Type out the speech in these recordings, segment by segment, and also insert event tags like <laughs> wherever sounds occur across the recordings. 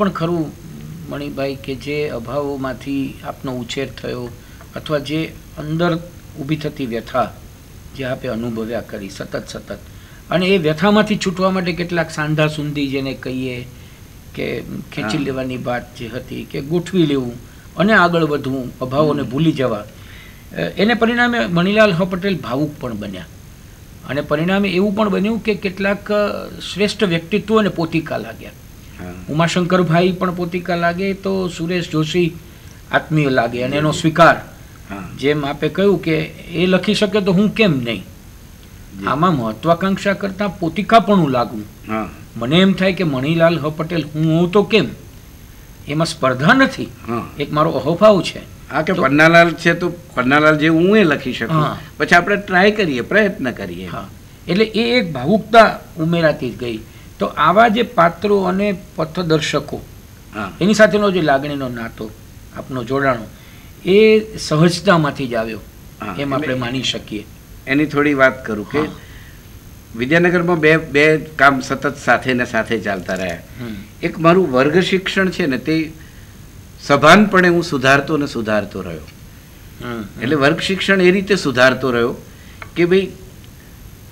પણ ખરું મણિભાઈ કે જે અભાવોમાંથી આપનો ઉછેર થયો અથવા જે અંદર ઊભી થતી વ્યથા જે આપે અનુભવ્યા કરી સતત સતત અને એ વ્યથામાંથી છૂટવા માટે કેટલાક સાંધા સુંધી જેને કહીએ કે ખેંચી લેવાની વાત જે હતી કે ગોઠવી લેવું અને આગળ વધવું અભાવોને ભૂલી જવા એને પરિણામે મણિલાલ હ પટેલ ભાવુક પણ બન્યા અને પરિણામે એવું પણ બન્યું કે કેટલાક શ્રેષ્ઠ વ્યક્તિત્વોને પોતીકા લાગ્યા ઉમાશંકરભાઈ પણ પોતિકા લાગે તો સુરેશ જોશી આત્મીય લાગે અને એનો સ્વીકાર જેમ આપે કહ્યું કે એ લખી શકે તો હું કેમ નહીં આમાં મહત્વાકાંક્ષા કરતા પોતિકા પણ હું લાગું મને એમ થાય કે મણિલાલ હ પટેલ હું હોઉં તો કેમ એમાં સ્પર્ધા નથી એક મારો અહોભાવ છે હા કે પન્નાલાલ છે તો પન્નાલાલ જે હું એ લખી શકું પછી આપણે ટ્રાય કરીએ પ્રયત્ન કરીએ એટલે એ એક ભાવુકતા ઉમેરાતી ગઈ તો આવા જે પાત્રો અને પથદર્શકો એની સાથેનો જે લાગણીનો નાતો આપનો જોડાણો એ સહજતામાંથી જ આવ્યો એમ આપણે માની શકીએ એની થોડી વાત કરું કે વિદ્યાનગરમાં બે બે કામ સતત સાથે ને સાથે ચાલતા રહ્યા એક મારું વર્ગ શિક્ષણ છે ને તે સભાનપણે હું સુધારતો ને સુધારતો રહ્યો એટલે વર્ગ શિક્ષણ એ રીતે સુધારતો રહ્યો કે ભાઈ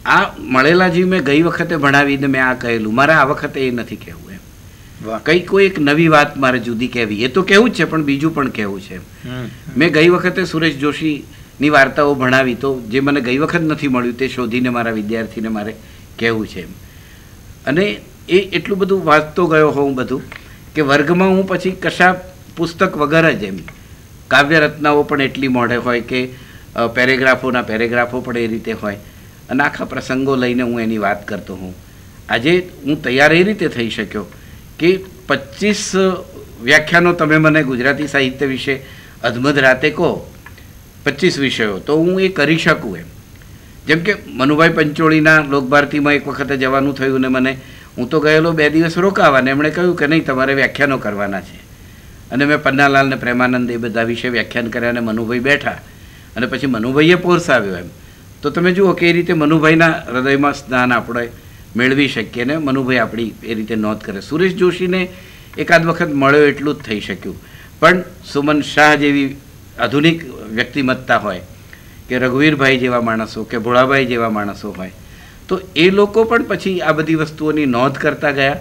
આ મળેલા મળેલાજી મેં ગઈ વખતે ભણાવીને મેં આ કહેલું મારે આ વખતે એ નથી કહેવું એમ કઈ કોઈ એક નવી વાત મારે જુદી કહેવી એ તો કેવું જ છે પણ બીજું પણ કેવું છે મેં ગઈ વખતે સુરેશ જોશીની વાર્તાઓ ભણાવી તો જે મને ગઈ વખત નથી મળ્યું તે શોધીને મારા વિદ્યાર્થીને મારે કહેવું છે એમ અને એ એટલું બધું વાંચતો ગયો હોઉં બધું કે વર્ગમાં હું પછી કશા પુસ્તક વગર જ એમ કાવ્ય રચનાઓ પણ એટલી મોઢે હોય કે પેરેગ્રાફોના પેરેગ્રાફો પણ એ રીતે હોય અને આખા પ્રસંગો લઈને હું એની વાત કરતો હું આજે હું તૈયાર એ રીતે થઈ શક્યો કે પચીસ વ્યાખ્યાનો તમે મને ગુજરાતી સાહિત્ય વિશે અધમધ રાતે કહો પચીસ વિષયો તો હું એ કરી શકું એમ જેમ કે મનુભાઈ પંચોળીના લોકભારતીમાં એક વખતે જવાનું થયું ને મને હું તો ગયેલો બે દિવસ રોકાવાને એમણે કહ્યું કે નહીં તમારે વ્યાખ્યાનો કરવાના છે અને મેં પન્નાલાલ ને પ્રેમાનંદ એ બધા વિશે વ્યાખ્યાન કર્યા અને મનુભાઈ બેઠા અને પછી મનુભાઈએ પોર્સ આવ્યો એમ તો તમે જુઓ કે એ રીતે મનુભાઈના હૃદયમાં સ્નાન આપણે મેળવી શકીએ ને મનુભાઈ આપણી એ રીતે નોંધ કરે સુરેશ જોશીને એકાદ વખત મળ્યો એટલું જ થઈ શક્યું પણ સુમન શાહ જેવી આધુનિક વ્યક્તિમત્તા હોય કે રઘુવીરભાઈ જેવા માણસો કે ભોળાભાઈ જેવા માણસો હોય તો એ લોકો પણ પછી આ બધી વસ્તુઓની નોંધ કરતા ગયા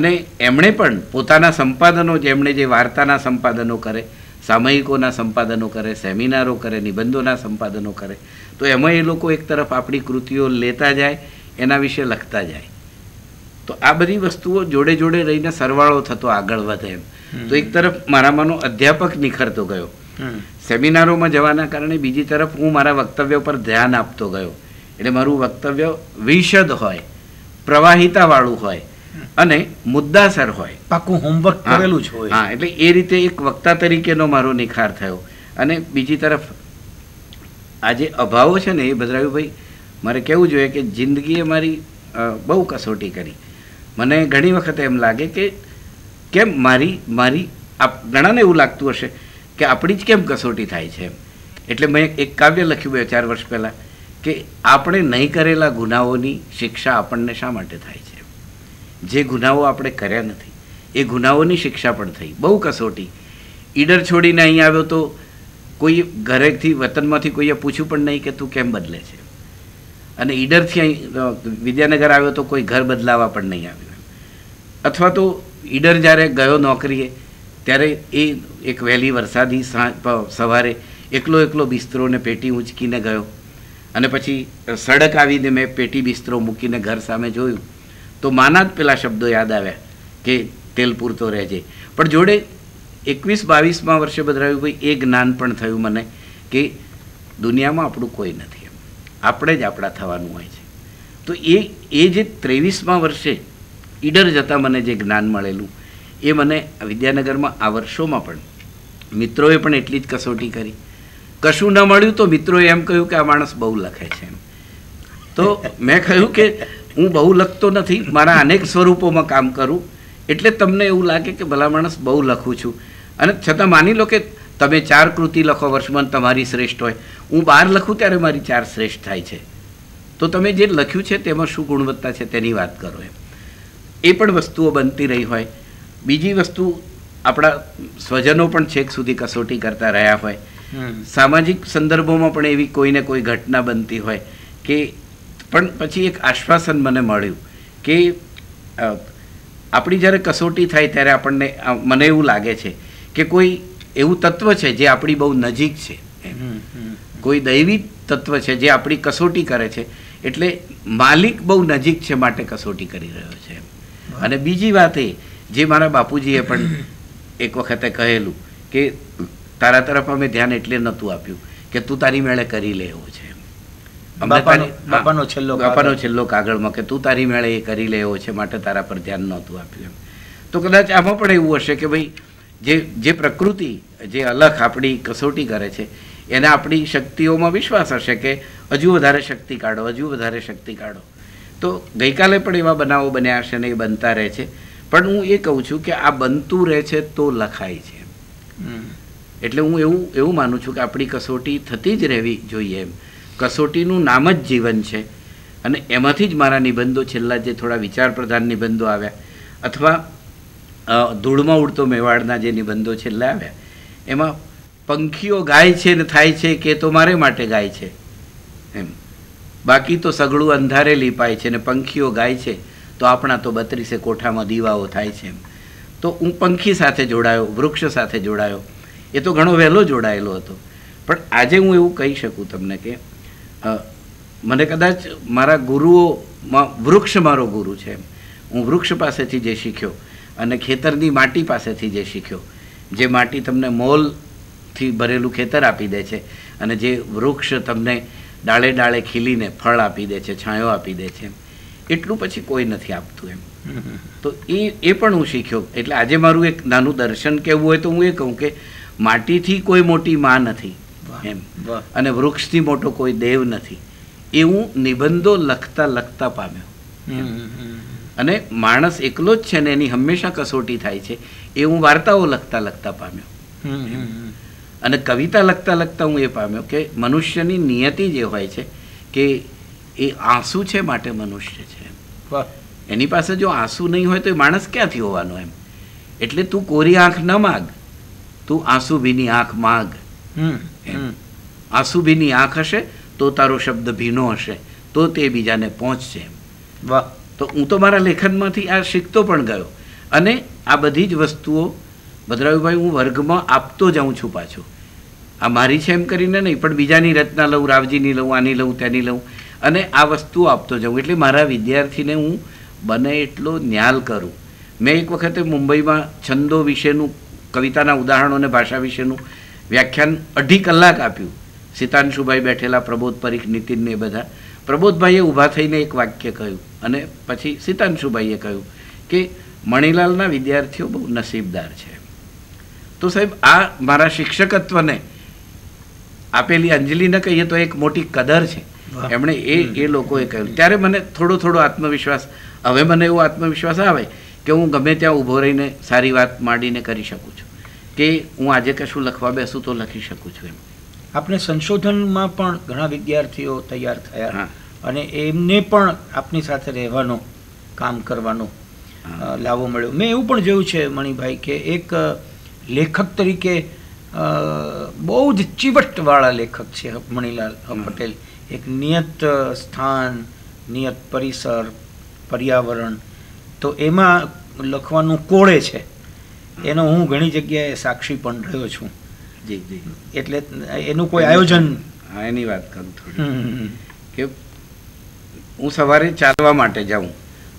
અને એમણે પણ પોતાના સંપાદનો જેમણે જે વાર્તાના સંપાદનો કરે સામયિકોના સંપાદનો કરે સેમિનારો કરે નિબંધોના સંપાદનો કરે તો એમાં એ લોકો એક તરફ આપણી કૃતિઓ લેતા જાય એના વિશે લખતા જાય તો આ બધી વસ્તુઓ જોડે જોડે રહીને સરવાળો થતો આગળ વધે એમ તો એક તરફ મારામાંનો અધ્યાપક નિખરતો ગયો સેમિનારોમાં જવાના કારણે બીજી તરફ હું મારા વક્તવ્ય પર ધ્યાન આપતો ગયો એટલે મારું વક્તવ્ય વિશદ હોય પ્રવાહિતાવાળું હોય અને મુદ્દાસર હોય પાકું હોમવર્ક કરેલું જ હોય હા એટલે એ રીતે એક વક્તા તરીકેનો મારો નિખાર થયો અને બીજી તરફ આ જે અભાવો છે ને એ ભદ્રાયુભાઈ મારે કહેવું જોઈએ કે જિંદગીએ મારી બહુ કસોટી કરી મને ઘણી વખત એમ લાગે કે કેમ મારી મારી આપ ઘણાને એવું લાગતું હશે કે આપણી જ કેમ કસોટી થાય છે એમ એટલે મેં એક કાવ્ય લખ્યું બે ચાર વર્ષ પહેલાં કે આપણે નહીં કરેલા ગુનાઓની શિક્ષા આપણને શા માટે થાય છે જે ગુનાઓ આપણે કર્યા નથી એ ગુનાઓની શિક્ષા પણ થઈ બહુ કસોટી ઈડર છોડીને અહીં આવ્યો તો કોઈ ઘરેથી વતનમાંથી કોઈએ પૂછ્યું પણ નહીં કે તું કેમ બદલે છે અને ઈડરથી અહીં વિદ્યાનગર આવ્યો તો કોઈ ઘર બદલાવા પણ નહીં આવ્યું અથવા તો ઈડર જ્યારે ગયો નોકરીએ ત્યારે એ એક વહેલી વરસાદી સવારે એકલો એકલો બિસ્તરો ને પેટી ઊંચકીને ગયો અને પછી સડક આવીને મેં પેટી બિસ્તરો મૂકીને ઘર સામે જોયું તો માના જ પેલા શબ્દો યાદ આવ્યા કે તેલ પૂરતો રહેજે પણ જોડે એકવીસ બાવીસમાં વર્ષે બદલાયું ભાઈ એ જ્ઞાન પણ થયું મને કે દુનિયામાં આપણું કોઈ નથી આપણે જ આપણા થવાનું હોય છે તો એ એ જે ત્રેવીસમાં વર્ષે ઈડર જતાં મને જે જ્ઞાન મળેલું એ મને વિદ્યાનગરમાં આ વર્ષોમાં પણ મિત્રોએ પણ એટલી જ કસોટી કરી કશું ન મળ્યું તો મિત્રોએ એમ કહ્યું કે આ માણસ બહુ લખે છે એમ તો મેં કહ્યું કે હું બહુ લખતો નથી મારા અનેક સ્વરૂપોમાં કામ કરું એટલે તમને એવું લાગે કે ભલા માણસ બહુ લખું છું અને છતાં માની લો કે તમે ચાર કૃતિ લખો વર્ષમાં તમારી શ્રેષ્ઠ હોય હું બહાર લખું ત્યારે મારી ચાર શ્રેષ્ઠ થાય છે તો તમે જે લખ્યું છે તેમાં શું ગુણવત્તા છે તેની વાત કરો એમ એ પણ વસ્તુઓ બનતી રહી હોય બીજી વસ્તુ આપણા સ્વજનો પણ છેક સુધી કસોટી કરતા રહ્યા હોય સામાજિક સંદર્ભોમાં પણ એવી કોઈને કોઈ ઘટના બનતી હોય કે પણ પછી એક આશ્વાસન મને મળ્યું કે આપણી જ્યારે કસોટી થાય ત્યારે આપણને મને એવું લાગે છે કે કોઈ એવું તત્વ છે જે આપણી બહુ નજીક છે કોઈ દૈવી તત્વ છે જે આપણી કસોટી કરે છે એટલે માલિક બહુ નજીક છે માટે કસોટી કરી રહ્યો છે અને બીજી વાત એ જે મારા બાપુજીએ પણ એક વખતે કહેલું કે તારા તરફ અમે ધ્યાન એટલે નહોતું આપ્યું કે તું તારી મેળે કરી લે એવું છે બાપાનો છેલ્લો કાગળમાં કે તું તારી મેળે એ કરી લેવો છે માટે તારા પર ધ્યાન નહોતું આપ્યું એમ તો કદાચ આમાં પણ એવું હશે કે ભાઈ જે જે પ્રકૃતિ જે અલખ આપણી કસોટી કરે છે એને આપણી શક્તિઓમાં વિશ્વાસ હશે કે હજુ વધારે શક્તિ કાઢો હજુ વધારે શક્તિ કાઢો તો ગઈકાલે પણ એવા બનાવો બન્યા હશે ને એ બનતા રહે છે પણ હું એ કહું છું કે આ બનતું રહે છે તો લખાય છે એટલે હું એવું એવું માનું છું કે આપણી કસોટી થતી જ રહેવી જોઈએ એમ કસોટીનું નામ જ જીવન છે અને એમાંથી જ મારા નિબંધો છેલ્લા જે થોડા વિચાર પ્રધાન નિબંધો આવ્યા અથવા ધૂળમાં ઉડતો મેવાડના જે નિબંધો છેલ્લા આવ્યા એમાં પંખીઓ ગાય છે ને થાય છે કે તો મારે માટે ગાય છે એમ બાકી તો સગળું અંધારે લીપાય છે ને પંખીઓ ગાય છે તો આપણા તો બત્રીસે કોઠામાં દીવાઓ થાય છે એમ તો હું પંખી સાથે જોડાયો વૃક્ષ સાથે જોડાયો એ તો ઘણો વહેલો જોડાયેલો હતો પણ આજે હું એવું કહી શકું તમને કે મને કદાચ મારા ગુરુઓમાં વૃક્ષ મારો ગુરુ છે હું વૃક્ષ પાસેથી જે શીખ્યો અને ખેતરની માટી પાસેથી જે શીખ્યો જે માટી તમને મોલથી ભરેલું ખેતર આપી દે છે અને જે વૃક્ષ તમને ડાળે ડાળે ખીલીને ફળ આપી દે છે છાંયો આપી દે છે એટલું પછી કોઈ નથી આપતું એમ તો એ એ પણ હું શીખ્યો એટલે આજે મારું એક નાનું દર્શન કહેવું હોય તો હું એ કહું કે માટીથી કોઈ મોટી માં નથી એમ અને વૃક્ષથી મોટો કોઈ દેવ નથી એવું નિબંધો લખતા લખતા પામ્યો અને માણસ એકલો જ છે ને એની હંમેશા કસોટી થાય છે એ હું વાર્તાઓ લખતા લખતા પામ્યો અને કવિતા લખતા લખતા હું એ પામ્યો કે મનુષ્યની નિયતિ જે હોય છે કે એ આંસુ છે માટે મનુષ્ય છે એની પાસે જો આંસુ નહીં હોય તો એ માણસ ક્યાંથી હોવાનો એમ એટલે તું કોરી આંખ ન માગ તું આંસુ ભીની આંખ માગ આંસુ ભીની આંખ હશે તો તારો શબ્દ ભીનો હશે તો તે બીજાને પહોંચશે એમ વાહ તો હું તો મારા લેખનમાંથી આ શીખતો પણ ગયો અને આ બધી જ વસ્તુઓ ભદ્રાવીભાઈ હું વર્ગમાં આપતો જાઉં છું પાછું આ મારી છે એમ કરીને નહીં પણ બીજાની રચના લઉં રાવજીની લઉં આની લઉં તેની લઉં અને આ વસ્તુ આપતો જાઉં એટલે મારા વિદ્યાર્થીને હું બને એટલો ન્યાલ કરું મેં એક વખતે મુંબઈમાં છંદો વિશેનું કવિતાના ઉદાહરણો અને ભાષા વિશેનું વ્યાખ્યાન અઢી કલાક આપ્યું સીતાંશુભાઈ બેઠેલા પ્રબોધ પરીખ નીતિનને બધા પ્રબોધભાઈએ ઊભા થઈને એક વાક્ય કહ્યું અને પછી સીતાંશુભાઈએ કહ્યું કે મણિલાલના વિદ્યાર્થીઓ બહુ નસીબદાર છે તો સાહેબ આ મારા શિક્ષકત્વને આપેલી અંજલિ ન કહીએ તો એક મોટી કદર છે એમણે એ એ લોકોએ કહ્યું ત્યારે મને થોડો થોડો આત્મવિશ્વાસ હવે મને એવો આત્મવિશ્વાસ આવે કે હું ગમે ત્યાં ઊભો રહીને સારી વાત માંડીને કરી શકું છું કે હું આજે કશું લખવા બેસું તો લખી શકું છું એમ આપણે સંશોધનમાં પણ ઘણા વિદ્યાર્થીઓ તૈયાર થયા અને એમને પણ આપની સાથે રહેવાનો કામ કરવાનો લાવો મળ્યો મેં એવું પણ જોયું છે મણિભાઈ કે એક લેખક તરીકે બહુ જ ચીવટવાળા લેખક છે મણિલાલ પટેલ એક નિયત સ્થાન નિયત પરિસર પર્યાવરણ તો એમાં લખવાનું કોળે છે એનો હું ઘણી જગ્યાએ સાક્ષી પણ રહ્યો છું જી જી એટલે એનું કોઈ આયોજન હા એની વાત કરું થોડી કે હું સવારે ચાલવા માટે જાઉં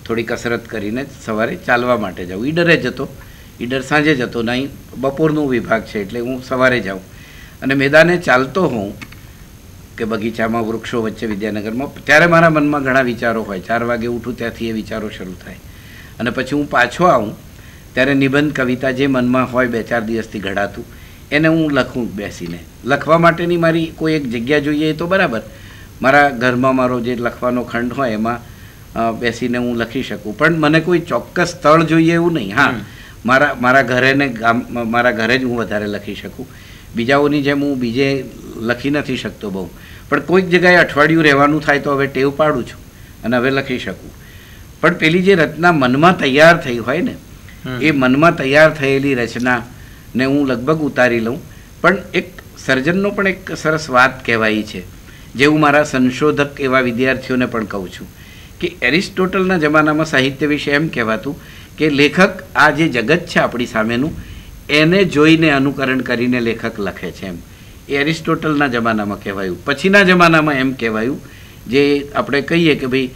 થોડી કસરત કરીને સવારે ચાલવા માટે જાઉં ઈડરે જતો ઈડર સાંજે જતો નહીં બપોરનું વિભાગ છે એટલે હું સવારે જાઉં અને મેદાને ચાલતો હોઉં કે બગીચામાં વૃક્ષો વચ્ચે વિદ્યાનગરમાં ત્યારે મારા મનમાં ઘણા વિચારો હોય ચાર વાગે ઉઠું ત્યાંથી એ વિચારો શરૂ થાય અને પછી હું પાછો આવું ત્યારે નિબંધ કવિતા જે મનમાં હોય બે ચાર દિવસથી ઘડાતું એને હું લખું બેસીને લખવા માટેની મારી કોઈ એક જગ્યા જોઈએ તો બરાબર મારા ઘરમાં મારો જે લખવાનો ખંડ હોય એમાં બેસીને હું લખી શકું પણ મને કોઈ ચોક્કસ સ્થળ જોઈએ એવું નહીં હા મારા મારા ઘરે ને ગામ મારા ઘરે જ હું વધારે લખી શકું બીજાઓની જેમ હું બીજે લખી નથી શકતો બહુ પણ કોઈક જગ્યાએ અઠવાડિયું રહેવાનું થાય તો હવે ટેવ પાડું છું અને હવે લખી શકું પણ પેલી જે રચના મનમાં તૈયાર થઈ હોય ને એ મનમાં તૈયાર થયેલી રચનાને હું લગભગ ઉતારી લઉં પણ એક સર્જનનો પણ એક સરસ વાત કહેવાય છે જે હું મારા સંશોધક એવા વિદ્યાર્થીઓને પણ કહું છું કે એરિસ્ટોટલના જમાનામાં સાહિત્ય વિશે એમ કહેવાતું કે લેખક આ જે જગત છે આપણી સામેનું એને જોઈને અનુકરણ કરીને લેખક લખે છે એમ એ એરિસ્ટોટલના જમાનામાં કહેવાયું પછીના જમાનામાં એમ કહેવાયું જે આપણે કહીએ કે ભાઈ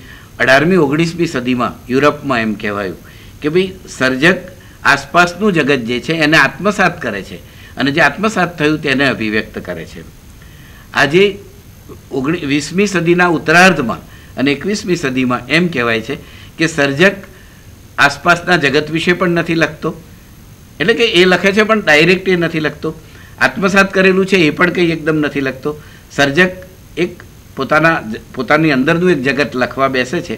અઢારમી ઓગણીસમી સદીમાં યુરોપમાં એમ કહેવાયું કે ભાઈ સર્જક આસપાસનું જગત જે છે એને આત્મસાત કરે છે અને જે આત્મસાત થયું તેને અભિવ્યક્ત કરે છે આજે ઓગણી વીસમી સદીના ઉત્તરાર્ધમાં અને એકવીસમી સદીમાં એમ કહેવાય છે કે સર્જક આસપાસના જગત વિશે પણ નથી લખતો એટલે કે એ લખે છે પણ ડાયરેક્ટ એ નથી લખતો આત્મસાત કરેલું છે એ પણ કંઈ એકદમ નથી લખતો સર્જક એક પોતાના પોતાની અંદરનું એક જગત લખવા બેસે છે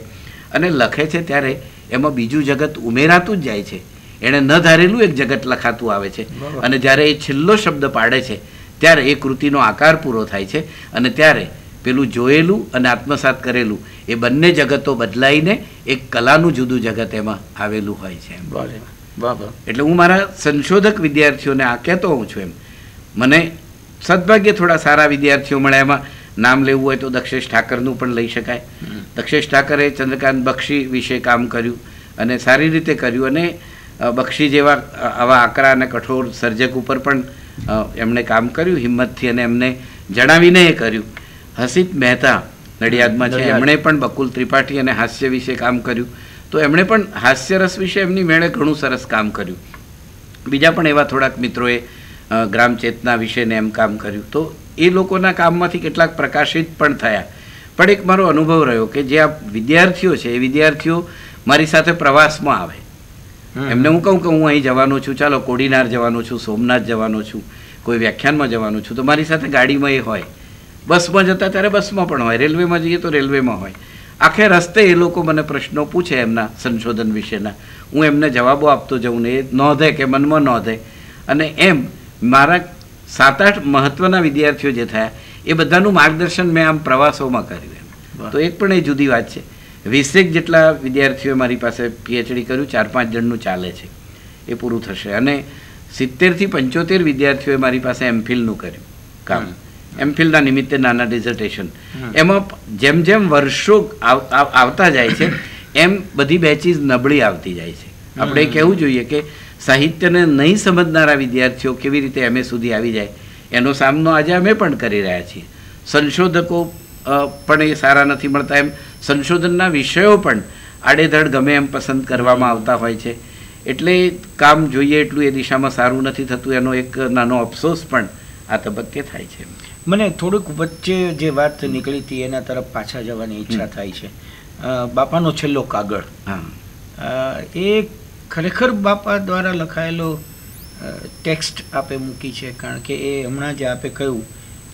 અને લખે છે ત્યારે એમાં બીજું જગત ઉમેરાતું જ જાય છે એણે ન ધારેલું એક જગત લખાતું આવે છે અને જ્યારે એ છેલ્લો શબ્દ પાડે છે ત્યારે એ કૃતિનો આકાર પૂરો થાય છે અને ત્યારે પેલું જોયેલું અને આત્મસાત કરેલું એ બંને જગતો બદલાઈને એક કલાનું જુદું જગત એમાં આવેલું હોય છે એટલે હું મારા સંશોધક વિદ્યાર્થીઓને આ કહેતો હોઉં છું એમ મને સદભાગ્ય થોડા સારા વિદ્યાર્થીઓ મળ્યા એમાં નામ લેવું હોય તો દક્ષેશ ઠાકરનું પણ લઈ શકાય દક્ષેશ ઠાકરે ચંદ્રકાંત બક્ષી વિશે કામ કર્યું અને સારી રીતે કર્યું અને બક્ષી જેવા આવા આકરા અને કઠોર સર્જક ઉપર પણ એમણે કામ કર્યું હિંમતથી અને એમને જણાવીને એ કર્યું હસિત મહેતા નડિયાદમાં છે એમણે પણ બકુલ ત્રિપાઠી અને હાસ્ય વિશે કામ કર્યું તો એમણે પણ હાસ્યરસ વિશે એમની મેળે ઘણું સરસ કામ કર્યું બીજા પણ એવા થોડાક મિત્રોએ ગ્રામ ચેતના વિશેને એમ કામ કર્યું તો એ લોકોના કામમાંથી કેટલાક પ્રકાશિત પણ થયા પણ એક મારો અનુભવ રહ્યો કે જે આ વિદ્યાર્થીઓ છે એ વિદ્યાર્થીઓ મારી સાથે પ્રવાસમાં આવે એમને હું કહું કે હું અહીં જવાનો છું ચાલો કોડીનાર જવાનો છું સોમનાથ જવાનો છું કોઈ વ્યાખ્યાનમાં જવાનું છું તો મારી સાથે ગાડીમાં એ હોય બસમાં જતા ત્યારે બસમાં પણ હોય રેલવેમાં જઈએ તો રેલવેમાં હોય આખે રસ્તે એ લોકો મને પ્રશ્નો પૂછે એમના સંશોધન વિશેના હું એમને જવાબો આપતો જઉં ને એ નોંધે કે મનમાં નોંધે અને એમ મારા સાત આઠ મહત્વના વિદ્યાર્થીઓ જે થયા એ બધાનું માર્ગદર્શન મેં આમ પ્રવાસોમાં કર્યું એમ તો એક પણ એ જુદી વાત છે વીસેક જેટલા વિદ્યાર્થીઓએ મારી પાસે પીએચડી કર્યું ચાર પાંચ જણનું ચાલે છે એ પૂરું થશે અને સિત્તેરથી પંચોતેર વિદ્યાર્થીઓએ મારી પાસે એમફિલનું કર્યું કામ એમફિલના નિમિત્તે નાના ડિઝર્ટેશન એમાં જેમ જેમ વર્ષો આવતા જાય છે એમ બધી બેચીસ નબળી આવતી જાય છે આપણે કહેવું જોઈએ કે સાહિત્યને નહીં સમજનારા વિદ્યાર્થીઓ કેવી રીતે એમએ સુધી આવી જાય એનો સામનો આજે અમે પણ કરી રહ્યા છીએ સંશોધકો પણ એ સારા નથી મળતા એમ સંશોધનના વિષયો પણ આડેધડ ગમે એમ પસંદ કરવામાં આવતા હોય છે એટલે કામ જોઈએ એટલું એ દિશામાં સારું નથી થતું એનો એક નાનો અફસોસ પણ આ તબક્કે થાય છે મને થોડુંક વચ્ચે જે વાત નીકળી હતી એના તરફ પાછા જવાની ઈચ્છા થાય છે બાપાનો છેલ્લો કાગળ હા એક ખરેખર બાપા દ્વારા લખાયેલો ટેક્સ્ટ આપે મૂકી છે કારણ કે એ હમણાં જે આપે કહ્યું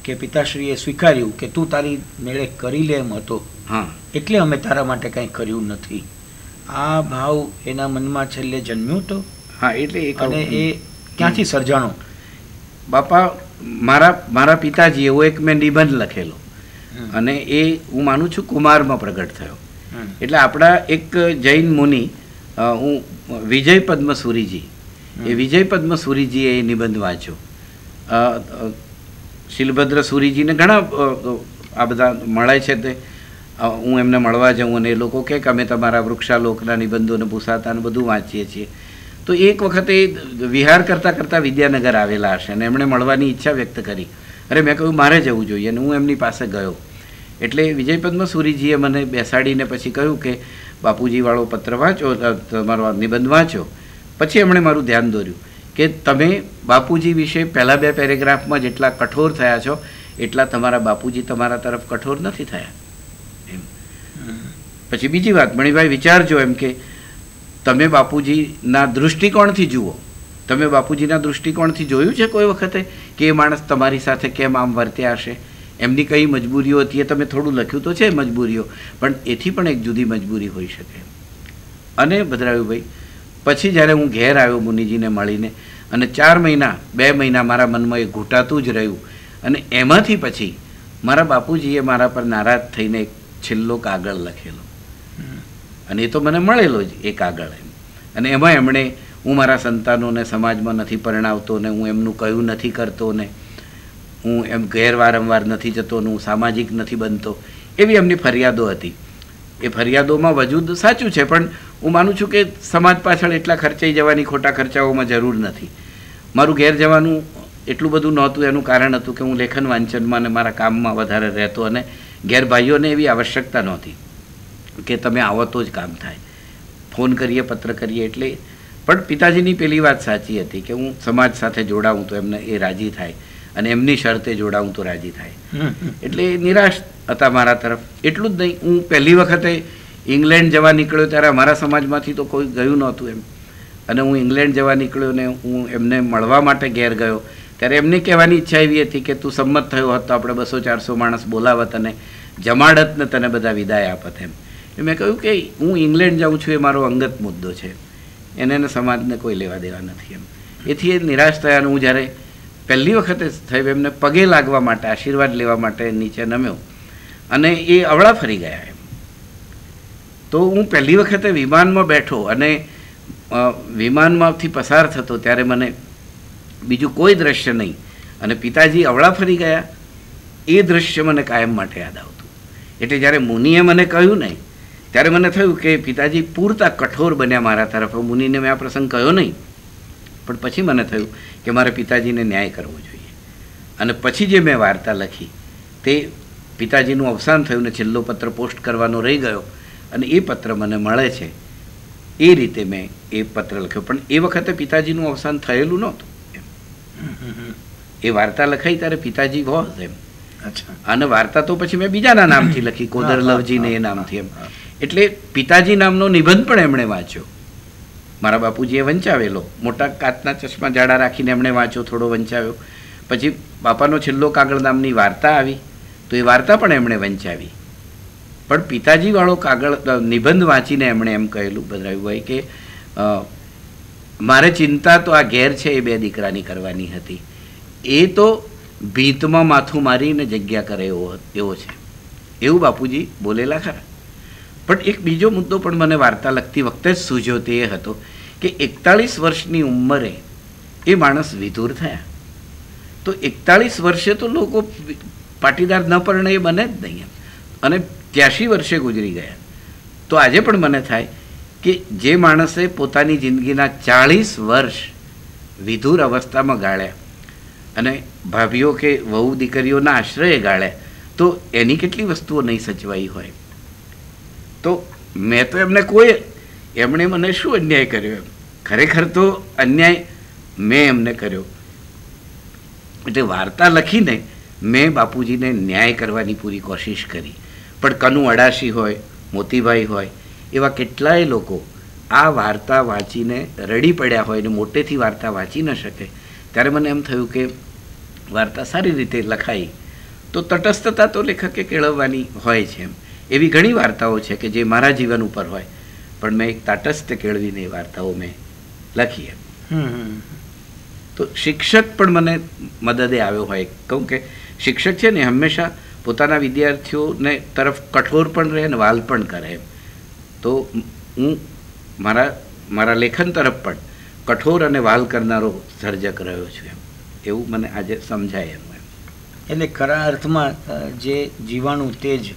કે પિતાશ્રીએ સ્વીકાર્યું કે તું તારી મેળે કરી લે એમ હતો હા એટલે અમે તારા માટે કંઈ કર્યું નથી આ ભાવ એના મનમાં છેલ્લે જન્મ્યો હતો હા એટલે અને એ ક્યાંથી સર્જાણો બાપા મારા મારા પિતાજી એવો એક મેં નિબંધ લખેલો અને એ હું માનું છું કુમારમાં પ્રગટ થયો એટલે આપણા એક જૈન મુનિ હું વિજય પદ્મસુરીજી એ વિજય પદ્મસુરીજીએ એ નિબંધ વાંચ્યો શિલભદ્ર સુરીજીને ઘણા આ બધા મળે છે તે હું એમને મળવા જાઉં અને એ લોકો કહે કે અમે તમારા વૃક્ષાલોકના નિબંધોને પૂછાતા બધું વાંચીએ છીએ તો એક વખતે વિહાર કરતાં કરતાં વિદ્યાનગર આવેલા હશે અને એમણે મળવાની ઈચ્છા વ્યક્ત કરી અરે મેં કહ્યું મારે જવું જોઈએ અને હું એમની પાસે ગયો એટલે વિજય પદ્મસુરીજીએ મને બેસાડીને પછી કહ્યું કે બાપુજીવાળો પત્ર વાંચો તમારો નિબંધ વાંચો પછી એમણે મારું ધ્યાન દોર્યું કે તમે બાપુજી વિશે પહેલાં બે પેરેગ્રાફમાં જેટલા કઠોર થયા છો એટલા તમારા બાપુજી તમારા તરફ કઠોર નથી થયા એમ પછી બીજી વાત મણિભાઈ વિચારજો એમ કે તમે બાપુજીના દૃષ્ટિકોણથી જુઓ તમે બાપુજીના દૃષ્ટિકોણથી જોયું છે કોઈ વખતે કે એ માણસ તમારી સાથે કેમ આમ વર્ત્યા હશે એમની કઈ મજબૂરીઓ હતી એ તમે થોડું લખ્યું તો છે મજબૂરીઓ પણ એથી પણ એક જુદી મજબૂરી હોઈ શકે અને ભદ્રાયુભાઈ પછી જ્યારે હું ઘેર આવ્યો મુનિજીને મળીને અને ચાર મહિના બે મહિના મારા મનમાં એ ઘૂંટાતું જ રહ્યું અને એમાંથી પછી મારા બાપુજીએ મારા પર નારાજ થઈને એક છેલ્લો કાગળ લખેલો અને એ તો મને મળેલો જ એ કાગળ એમ અને એમાં એમણે હું મારા સંતાનોને સમાજમાં નથી પરણાવતો ને હું એમનું કયું નથી કરતો ને હું એમ ઘેર વારંવાર નથી જતો હું સામાજિક નથી બનતો એવી એમની ફરિયાદો હતી એ ફરિયાદોમાં વજૂદ સાચું છે પણ હું માનું છું કે સમાજ પાછળ એટલા ખર્ચાઈ જવાની ખોટા ખર્ચાઓમાં જરૂર નથી મારું ઘેર જવાનું એટલું બધું નહોતું એનું કારણ હતું કે હું લેખન વાંચનમાં અને મારા કામમાં વધારે રહેતો અને ઘેર ભાઈઓને એવી આવશ્યકતા નહોતી કે તમે આવો તો જ કામ થાય ફોન કરીએ પત્ર કરીએ એટલે પણ પિતાજીની પેલી વાત સાચી હતી કે હું સમાજ સાથે જોડાઉં તો એમને એ રાજી થાય અને એમની શરતે જોડાવું તો રાજી થાય એટલે નિરાશ હતા મારા તરફ એટલું જ નહીં હું પહેલી વખતે ઇંગ્લેન્ડ જવા નીકળ્યો ત્યારે અમારા સમાજમાંથી તો કોઈ ગયું નહોતું એમ અને હું ઇંગ્લેન્ડ જવા નીકળ્યો ને હું એમને મળવા માટે ઘેર ગયો ત્યારે એમને કહેવાની ઈચ્છા એવી હતી કે તું સંમત થયો હોત તો આપણે બસો ચારસો માણસ બોલાવત અને જમાડત ને તને બધા વિદાય આપત એમ એ મેં કહ્યું કે હું ઇંગ્લેન્ડ જાઉં છું એ મારો અંગત મુદ્દો છે એને સમાજને કોઈ લેવા દેવા નથી એમ એથી એ નિરાશ થયા હું જ્યારે પહેલી વખતે થયું એમને પગે લાગવા માટે આશીર્વાદ લેવા માટે નીચે નમ્યો અને એ અવળા ફરી ગયા એમ તો હું પહેલી વખતે વિમાનમાં બેઠો અને વિમાનમાંથી પસાર થતો ત્યારે મને બીજું કોઈ દ્રશ્ય નહીં અને પિતાજી અવળા ફરી ગયા એ દ્રશ્ય મને કાયમ માટે યાદ આવતું એટલે જ્યારે મુનિએ મને કહ્યું નહીં ત્યારે મને થયું કે પિતાજી પૂરતા કઠોર બન્યા મારા તરફ મુનિને મેં આ પ્રસંગ કહ્યો નહીં પણ પછી મને થયું કે મારે પિતાજીને ન્યાય કરવો જોઈએ અને પછી જે મેં વાર્તા લખી તે પિતાજીનું અવસાન થયું ને છેલ્લો પત્ર પોસ્ટ કરવાનો રહી ગયો અને એ પત્ર મને મળે છે એ રીતે મેં એ પત્ર લખ્યો પણ એ વખતે પિતાજીનું અવસાન થયેલું નહોતું એ વાર્તા લખાઈ ત્યારે પિતાજી હોત એમ અને વાર્તા તો પછી મેં બીજાના નામથી લખી કોદર લવજીને એ નામથી એમ એટલે પિતાજી નામનો નિબંધ પણ એમણે વાંચ્યો મારા બાપુજીએ વંચાવેલો મોટા કાચના ચશ્મા જાડા રાખીને એમણે વાંચ્યો થોડો વંચાવ્યો પછી બાપાનો છેલ્લો કાગળ નામની વાર્તા આવી તો એ વાર્તા પણ એમણે વંચાવી પણ પિતાજીવાળો કાગળ નિબંધ વાંચીને એમણે એમ કહેલું ભાઈ કે મારે ચિંતા તો આ ઘેર છે એ બે દીકરાની કરવાની હતી એ તો ભીતમાં માથું મારીને જગ્યા કરે એવો એવો છે એવું બાપુજી બોલેલા ખરા પણ એક બીજો મુદ્દો પણ મને વાર્તા લખતી વખતે જ સૂઝ્યો તે એ હતો કે એકતાળીસ વર્ષની ઉંમરે એ માણસ વિધુર થયા તો એકતાળીસ વર્ષે તો લોકો પાટીદાર ન પરણે એ બને જ નહીં અને ત્યાંશી વર્ષે ગુજરી ગયા તો આજે પણ મને થાય કે જે માણસે પોતાની જિંદગીના ચાળીસ વર્ષ વિધુર અવસ્થામાં ગાળ્યા અને ભાભીઓ કે વહુ દીકરીઓના આશ્રયે ગાળ્યા તો એની કેટલી વસ્તુઓ નહીં સચવાઈ હોય તો મેં તો એમને કોઈ એમણે મને શું અન્યાય કર્યો એમ ખરેખર તો અન્યાય મેં એમને કર્યો એટલે વાર્તા લખીને મેં બાપુજીને ન્યાય કરવાની પૂરી કોશિશ કરી પણ કનુ અડાશી હોય મોતીભાઈ હોય એવા કેટલાય લોકો આ વાર્તા વાંચીને રડી પડ્યા હોય ને મોટેથી વાર્તા વાંચી ન શકે ત્યારે મને એમ થયું કે વાર્તા સારી રીતે લખાઈ તો તટસ્થતા તો લેખકે કેળવવાની હોય છે એમ એવી ઘણી વાર્તાઓ છે કે જે મારા જીવન ઉપર હોય પણ મેં એક તાટસ્થ કેળવીને એ વાર્તાઓ મેં લખી એમ તો શિક્ષક પણ મને મદદે આવ્યો હોય કહું કે શિક્ષક છે ને હંમેશા પોતાના વિદ્યાર્થીઓને તરફ કઠોર પણ રહે અને વાલ પણ કરે એમ તો હું મારા મારા લેખન તરફ પણ કઠોર અને વાલ કરનારો સર્જક રહ્યો છું એમ એવું મને આજે સમજાય એનું એમ એટલે ખરા અર્થમાં જે જીવાણું તેજ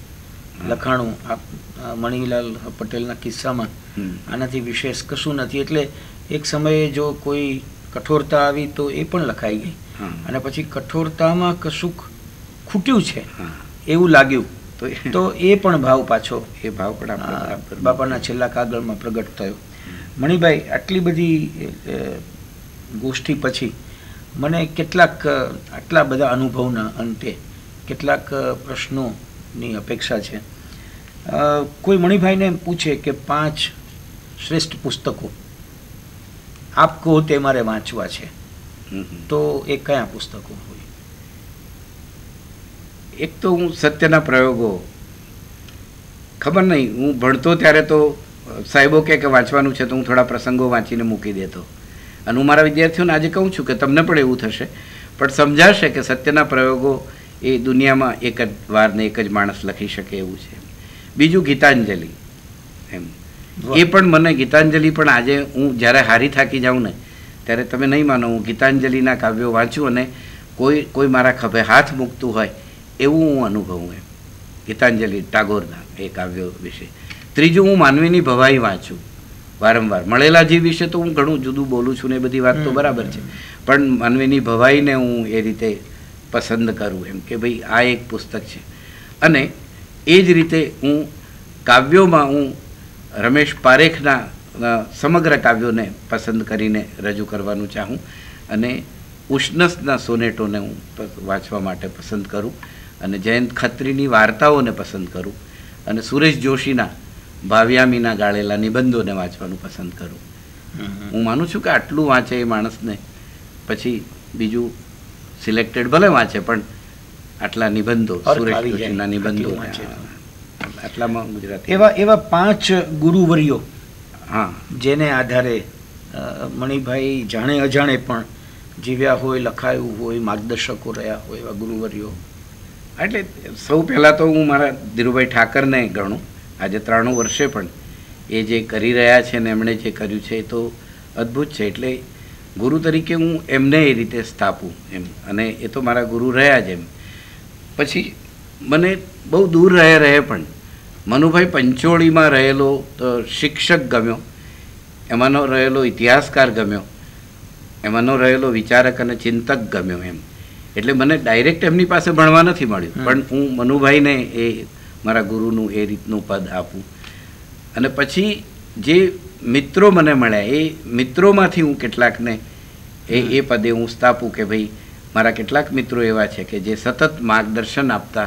લખાણું આ મણિલાલ પટેલના કિસ્સામાં આનાથી વિશેષ કશું નથી એટલે એક સમયે જો કોઈ કઠોરતા આવી તો એ પણ લખાઈ ગઈ અને પછી કઠોરતામાં કશુંક ખૂટ્યું છે એવું લાગ્યું તો એ પણ ભાવ પાછો એ ભાવ પણ બાપાના છેલ્લા કાગળમાં પ્રગટ થયો મણિભાઈ આટલી બધી ગોષ્ઠી પછી મને કેટલાક આટલા બધા અનુભવના અંતે કેટલાક પ્રશ્નો ની અપેક્ષા છે કોઈ મણિભાઈને એમ પૂછે કે પાંચ શ્રેષ્ઠ પુસ્તકો આપ કહો તે મારે વાંચવા છે તો એ કયા પુસ્તકો હોય એક તો હું સત્યના પ્રયોગો ખબર નહીં હું ભણતો ત્યારે તો સાહેબો કે વાંચવાનું છે તો હું થોડા પ્રસંગો વાંચીને મૂકી દેતો અને હું મારા વિદ્યાર્થીઓને આજે કહું છું કે તમને પણ એવું થશે પણ સમજાશે કે સત્યના પ્રયોગો એ દુનિયામાં એક જ વારને એક જ માણસ લખી શકે એવું છે બીજું ગીતાંજલિ એમ એ પણ મને ગીતાંજલિ પણ આજે હું જ્યારે હારી થાકી જાઉં ને ત્યારે તમે નહીં માનો હું ગીતાંજલિના કાવ્યો વાંચું અને કોઈ કોઈ મારા ખભે હાથ મૂકતું હોય એવું હું અનુભવું એમ ગીતાંજલિ ટાગોરના એ કાવ્યો વિશે ત્રીજું હું માનવીની ભવાઈ વાંચું વારંવાર મળેલા જીવ વિશે તો હું ઘણું જુદું બોલું છું ને એ બધી વાત તો બરાબર છે પણ માનવીની ભવાઈને હું એ રીતે પસંદ કરું એમ કે ભાઈ આ એક પુસ્તક છે અને એ જ રીતે હું કાવ્યોમાં હું રમેશ પારેખના સમગ્ર કાવ્યોને પસંદ કરીને રજૂ કરવાનું ચાહું અને ઉષ્ણસના સોનેટોને હું વાંચવા માટે પસંદ કરું અને જયંત ખત્રીની વાર્તાઓને પસંદ કરું અને સુરેશ જોશીના ભાવ્યામીના ગાળેલા નિબંધોને વાંચવાનું પસંદ કરું હું માનું છું કે આટલું વાંચે એ માણસને પછી બીજું સિલેક્ટેડ ભલે વાંચે પણ આટલા નિબંધો સુરેશ કૃષ્ણના નિબંધો આટલામાં ગુજરાતી એવા એવા પાંચ ગુરુવર્યો હા જેને આધારે મણિભાઈ જાણે અજાણે પણ જીવ્યા હોય લખાયું હોય માર્ગદર્શકો રહ્યા હોય એવા ગુરુવર્યો એટલે સૌ પહેલાં તો હું મારા ધીરુભાઈ ઠાકરને ગણું આજે ત્રાણું વર્ષે પણ એ જે કરી રહ્યા છે ને એમણે જે કર્યું છે એ તો અદ્ભુત છે એટલે ગુરુ તરીકે હું એમને એ રીતે સ્થાપું એમ અને એ તો મારા ગુરુ રહ્યા જ એમ પછી મને બહુ દૂર રહે રહે પણ મનુભાઈ પંચોળીમાં રહેલો તો શિક્ષક ગમ્યો એમાંનો રહેલો ઇતિહાસકાર ગમ્યો એમાંનો રહેલો વિચારક અને ચિંતક ગમ્યો એમ એટલે મને ડાયરેક્ટ એમની પાસે ભણવા નથી મળ્યું પણ હું મનુભાઈને એ મારા ગુરુનું એ રીતનું પદ આપું અને પછી જે મિત્રો મને મળ્યા એ મિત્રોમાંથી હું કેટલાકને એ એ પદે હું સ્થાપું કે ભાઈ મારા કેટલાક મિત્રો એવા છે કે જે સતત માર્ગદર્શન આપતા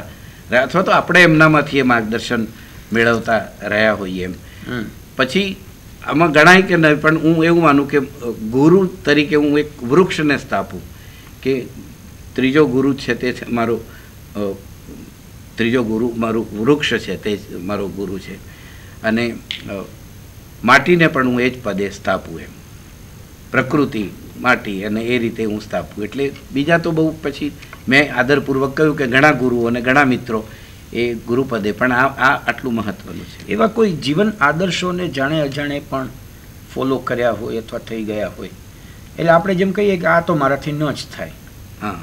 અથવા તો આપણે એમનામાંથી એ માર્ગદર્શન મેળવતા રહ્યા હોઈએ એમ પછી આમાં ગણાય કે નહીં પણ હું એવું માનું કે ગુરુ તરીકે હું એક વૃક્ષને સ્થાપું કે ત્રીજો ગુરુ છે તે છે મારો ત્રીજો ગુરુ મારું વૃક્ષ છે તે મારો ગુરુ છે અને માટીને પણ હું એ જ પદે સ્થાપું એમ પ્રકૃતિ માટી અને એ રીતે હું સ્થાપું એટલે બીજા તો બહુ પછી મેં આદરપૂર્વક કહ્યું કે ઘણા ગુરુઓ અને ઘણા મિત્રો એ ગુરુપદે પણ આ આ આટલું મહત્વનું છે એવા કોઈ જીવન આદર્શોને જાણે અજાણે પણ ફોલો કર્યા હોય અથવા થઈ ગયા હોય એટલે આપણે જેમ કહીએ કે આ તો મારાથી ન જ થાય હા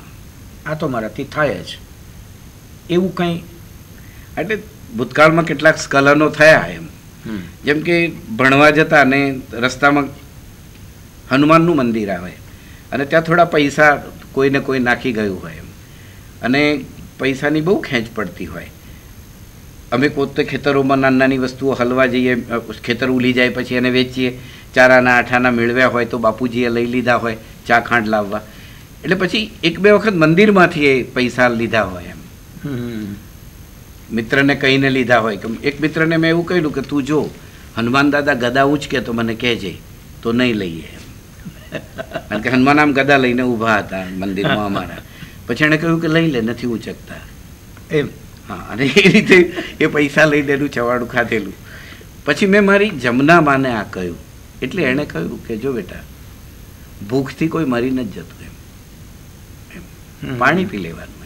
આ તો મારાથી થાય જ એવું કંઈ એટલે ભૂતકાળમાં કેટલાક સ્કલનો થયા એમ જેમ કે ભણવા જતા અને રસ્તામાં હનુમાનનું મંદિર આવે અને ત્યાં થોડા પૈસા કોઈને કોઈ નાખી ગયું હોય એમ અને પૈસાની બહુ ખેંચ પડતી હોય અમે પોતે ખેતરોમાં નાની નાની વસ્તુઓ હલવા જઈએ ખેતર ઉલી જાય પછી એને વેચીએ ચારાના આઠાના મેળવ્યા હોય તો બાપુજીએ લઈ લીધા હોય ચા ખાંડ લાવવા એટલે પછી એક બે વખત મંદિરમાંથી એ પૈસા લીધા હોય એમ મિત્રને કહીને લીધા હોય કે એક મિત્રને મેં એવું કહ્યું કે તું જો હનુમાન દાદા ગદા ઉચ કે તો મને કહેજે તો નહીં લઈએ કારણ કે હનુમાન આમ ગદા લઈને ઊભા હતા મંદિરમાં અમારા પછી એણે કહ્યું કે લઈ લે નથી ઉચકતા એમ હા અને એ રીતે એ પૈસા લઈ દેલું ચવાડું ખાધેલું પછી મેં મારી જમના માને આ કહ્યું એટલે એણે કહ્યું કે જો બેટા ભૂખથી કોઈ મરી નથી જતું એમ પાણી પી લેવાનું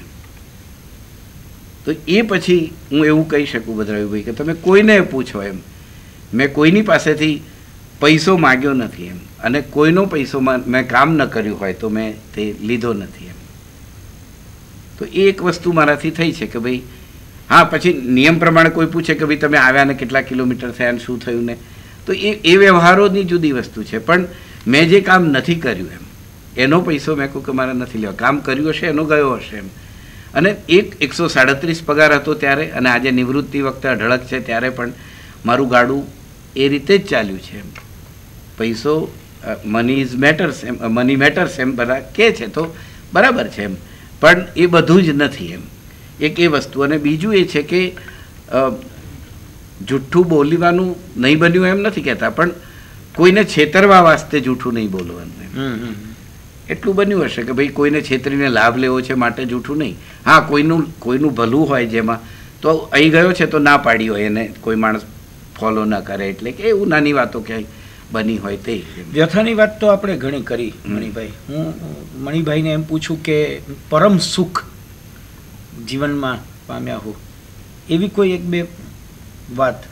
તો એ પછી હું એવું કહી શકું બદરાયુભાઈ કે તમે કોઈને પૂછો એમ મેં કોઈની પાસેથી પૈસો માગ્યો નથી એમ અને કોઈનો પૈસો મેં કામ ન કર્યું હોય તો મેં તે લીધો નથી એમ તો એ એક વસ્તુ મારાથી થઈ છે કે ભાઈ હા પછી નિયમ પ્રમાણે કોઈ પૂછે કે ભાઈ તમે આવ્યા ને કેટલા કિલોમીટર થયા ને શું થયું ને તો એ એ વ્યવહારોની જુદી વસ્તુ છે પણ મેં જે કામ નથી કર્યું એમ એનો પૈસો મેં કહું કે મારે નથી લેવા કામ કર્યું હશે એનો ગયો હશે એમ અને એક એકસો સાડત્રીસ પગાર હતો ત્યારે અને આજે નિવૃત્તિ વખતે અઢળક છે ત્યારે પણ મારું ગાડું એ રીતે જ ચાલ્યું છે એમ પૈસો મની ઇઝ મેટર્સ એમ મની મેટર્સ એમ બધા કહે છે તો બરાબર છે એમ પણ એ બધું જ નથી એમ એક એ વસ્તુ અને બીજું એ છે કે જૂઠ્ઠું બોલવાનું નહીં બન્યું એમ નથી કહેતા પણ કોઈને છેતરવા વાસ્તે જૂઠું નહીં બોલવાનું એટલું બન્યું હશે કે ભાઈ કોઈને છેતરીને લાભ લેવો છે માટે જૂઠું નહીં હા કોઈનું કોઈનું ભલું હોય જેમાં તો અહીં ગયો છે તો ના પાડી હોય એને કોઈ માણસ ફોલો ના કરે એટલે કે એવું નાની વાતો ક્યાંય બની હોય તે વ્યથાની વાત તો આપણે ઘણી કરી મણિભાઈ હું મણિભાઈને એમ પૂછું કે પરમ સુખ જીવનમાં પામ્યા હો એવી કોઈ એક બે વાત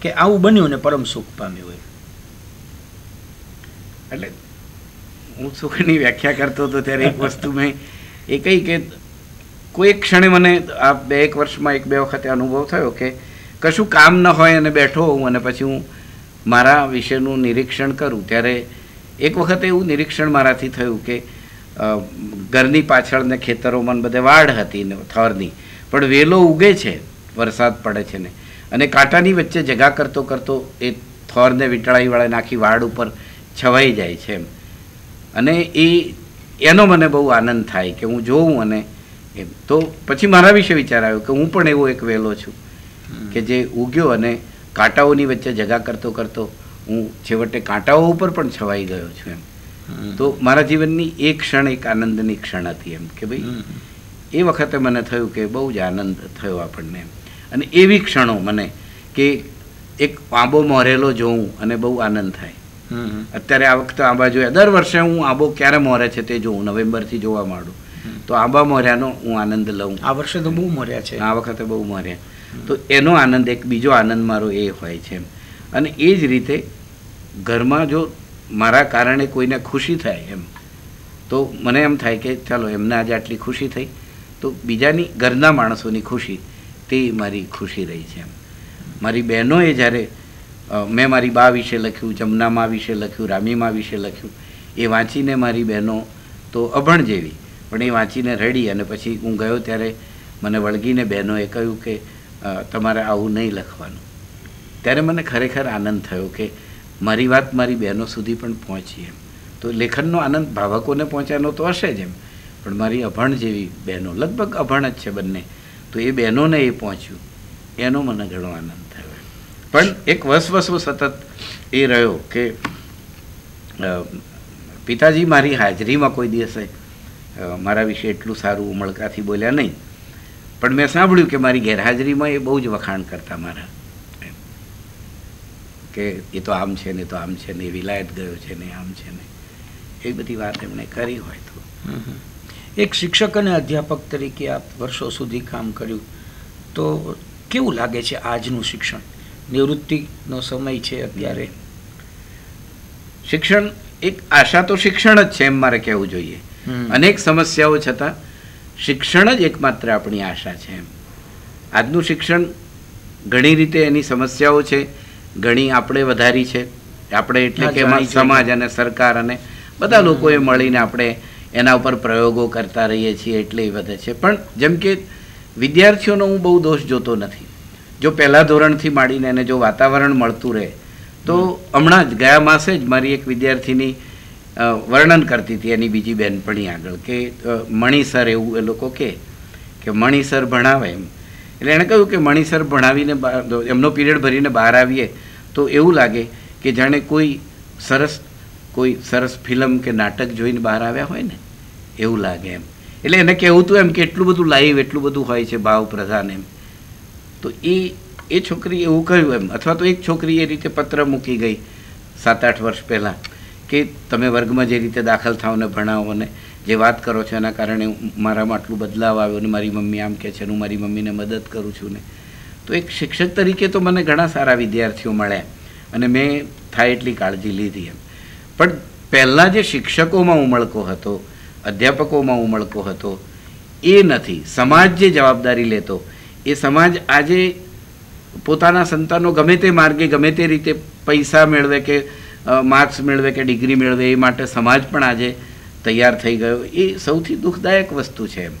કે આવું બન્યું ને પરમ સુખ પામ્યું હોય એટલે હું સુખની વ્યાખ્યા કરતો હતો ત્યારે એક વસ્તુ મેં એ કહી કે કોઈ ક્ષણે મને આ બે એક વર્ષમાં એક બે વખતે અનુભવ થયો કે કશું કામ ન હોય અને બેઠો હોઉં અને પછી હું મારા વિશેનું નિરીક્ષણ કરું ત્યારે એક વખત એવું નિરીક્ષણ મારાથી થયું કે ઘરની પાછળ ને ખેતરોમાં બધે વાડ હતી ને થરની પણ વેલો ઉગે છે વરસાદ પડે છે ને અને કાંટાની વચ્ચે જગા કરતો કરતો એ થોરને વીંટળાઈ વળે નાખી વાડ ઉપર છવાઈ જાય છે એમ અને એ એનો મને બહુ આનંદ થાય કે હું જોઉં અને એમ તો પછી મારા વિશે વિચાર આવ્યો કે હું પણ એવો એક વહેલો છું કે જે ઉગ્યો અને કાંટાઓની વચ્ચે જગા કરતો કરતો હું છેવટે કાંટાઓ ઉપર પણ છવાઈ ગયો છું એમ તો મારા જીવનની એક ક્ષણ એક આનંદની ક્ષણ હતી એમ કે ભાઈ એ વખતે મને થયું કે બહુ જ આનંદ થયો આપણને એમ અને એવી ક્ષણો મને કે એક આંબો મોરેલો જોઉં અને બહુ આનંદ થાય અત્યારે આ વખતે આંબા જોયા દર વર્ષે હું આંબો ક્યારે મોરે છે તે જોઉં નવેમ્બરથી જોવા માંડું તો આંબા મોર્યાનો હું આનંદ લઉં આ વર્ષે તો બહુ મોર્યા છે આ વખતે બહુ મોર્યા તો એનો આનંદ એક બીજો આનંદ મારો એ હોય છે અને એ જ રીતે ઘરમાં જો મારા કારણે કોઈને ખુશી થાય એમ તો મને એમ થાય કે ચાલો એમને આજે આટલી ખુશી થઈ તો બીજાની ઘરના માણસોની ખુશી તે મારી ખુશી રહી છે એમ મારી બહેનોએ જ્યારે મેં મારી બા વિશે લખ્યું જમનામા વિશે લખ્યું રામીમા વિશે લખ્યું એ વાંચીને મારી બહેનો તો અભણ જેવી પણ એ વાંચીને રડી અને પછી હું ગયો ત્યારે મને વળગીને બહેનોએ કહ્યું કે તમારે આવું નહીં લખવાનું ત્યારે મને ખરેખર આનંદ થયો કે મારી વાત મારી બહેનો સુધી પણ પહોંચી એમ તો લેખનનો આનંદ ભાવકોને પહોંચ્યાનો તો હશે જ એમ પણ મારી અભણ જેવી બહેનો લગભગ અભણ જ છે બંને તો એ બહેનોને એ પહોંચ્યું એનો મને ઘણો આનંદ થયો પણ એક વસવસો સતત એ રહ્યો કે પિતાજી મારી હાજરીમાં કોઈ દિવસે મારા વિશે એટલું સારું ઉમળકાથી બોલ્યા નહીં પણ મેં સાંભળ્યું કે મારી ગેરહાજરીમાં એ બહુ જ વખાણ કરતા મારા કે એ તો આમ છે ને તો આમ છે ને એ વિલાયત ગયો છે ને આમ છે ને એ બધી વાત એમણે કરી હોય તો એક શિક્ષક અને અધ્યાપક તરીકે આપ વર્ષો સુધી કામ કર્યું તો કેવું લાગે છે આજનું શિક્ષણ નિવૃત્તિનો સમય છે અત્યારે શિક્ષણ એક આશા તો શિક્ષણ જ છે એમ મારે કહેવું જોઈએ અનેક સમસ્યાઓ છતાં શિક્ષણ જ એકમાત્ર આપણી આશા છે એમ આજનું શિક્ષણ ઘણી રીતે એની સમસ્યાઓ છે ઘણી આપણે વધારી છે આપણે એટલે કે સમાજ અને સરકાર અને બધા લોકોએ મળીને આપણે એના ઉપર પ્રયોગો કરતા રહીએ છીએ એટલે એ વધે છે પણ જેમ કે વિદ્યાર્થીઓનો હું બહુ દોષ જોતો નથી જો પહેલા ધોરણથી માંડીને એને જો વાતાવરણ મળતું રહે તો હમણાં જ ગયા માસે જ મારી એક વિદ્યાર્થીની વર્ણન કરતી હતી એની બીજી બહેનપણી આગળ કે મણિસર એવું એ લોકો કહે કે મણિસર ભણાવે એમ એટલે એણે કહ્યું કે મણિસર ભણાવીને એમનો પીરિયડ ભરીને બહાર આવીએ તો એવું લાગે કે જાણે કોઈ સરસ કોઈ સરસ ફિલ્મ કે નાટક જોઈને બહાર આવ્યા હોય ને એવું લાગે એમ એટલે એને કહેવું હતું એમ કે એટલું બધું લાઈવ એટલું બધું હોય છે ભાવ પ્રધાન એમ તો એ એ છોકરી એવું કહ્યું એમ અથવા તો એક છોકરી એ રીતે પત્ર મૂકી ગઈ સાત આઠ વર્ષ પહેલાં કે તમે વર્ગમાં જે રીતે દાખલ થાવ ને ભણાવો ને જે વાત કરો છો એના કારણે મારામાં આટલું બદલાવ આવ્યો ને મારી મમ્મી આમ કહે છે હું મારી મમ્મીને મદદ કરું છું ને તો એક શિક્ષક તરીકે તો મને ઘણા સારા વિદ્યાર્થીઓ મળ્યા અને મેં થાય એટલી કાળજી લીધી એમ પણ પહેલાં જે શિક્ષકોમાં ઉમળકો હતો અધ્યાપકોમાં ઉમળકો હતો એ નથી સમાજ જે જવાબદારી લેતો એ સમાજ આજે પોતાના સંતાનો ગમે તે માર્ગે ગમે તે રીતે પૈસા મેળવે કે માર્ક્સ મેળવે કે ડિગ્રી મેળવે એ માટે સમાજ પણ આજે તૈયાર થઈ ગયો એ સૌથી દુઃખદાયક વસ્તુ છે એમ